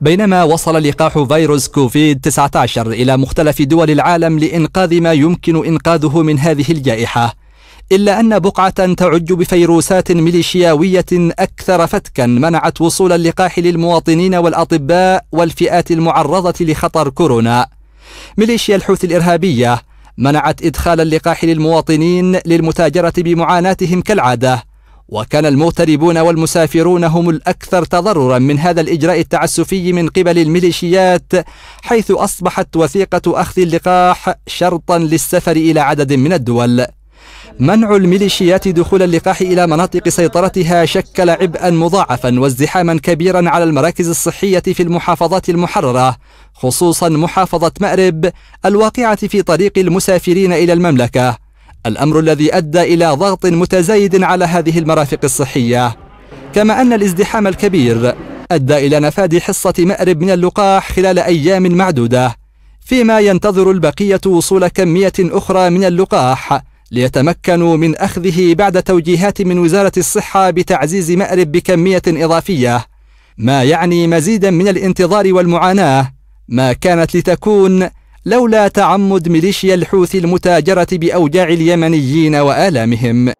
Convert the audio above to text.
بينما وصل لقاح فيروس كوفيد 19 إلى مختلف دول العالم لإنقاذ ما يمكن إنقاذه من هذه الجائحة إلا أن بقعة تعج بفيروسات ميليشياوية أكثر فتكا منعت وصول اللقاح للمواطنين والأطباء والفئات المعرضة لخطر كورونا ميليشيا الحوثي الإرهابية منعت إدخال اللقاح للمواطنين للمتاجرة بمعاناتهم كالعادة وكان المغتربون والمسافرون هم الأكثر تضررا من هذا الإجراء التعسفي من قبل الميليشيات حيث أصبحت وثيقة أخذ اللقاح شرطا للسفر إلى عدد من الدول منع الميليشيات دخول اللقاح إلى مناطق سيطرتها شكل عبئا مضاعفا وازدحاما كبيرا على المراكز الصحية في المحافظات المحررة خصوصا محافظة مأرب الواقعة في طريق المسافرين إلى المملكة الأمر الذي أدى إلى ضغط متزايد على هذه المرافق الصحية كما أن الازدحام الكبير أدى إلى نفاد حصة مأرب من اللقاح خلال أيام معدودة فيما ينتظر البقية وصول كمية أخرى من اللقاح ليتمكنوا من أخذه بعد توجيهات من وزارة الصحة بتعزيز مأرب بكمية إضافية ما يعني مزيدا من الانتظار والمعاناة ما كانت لتكون لولا تعمد ميليشيا الحوثي المتاجرة بأوجاع اليمنيين وآلامهم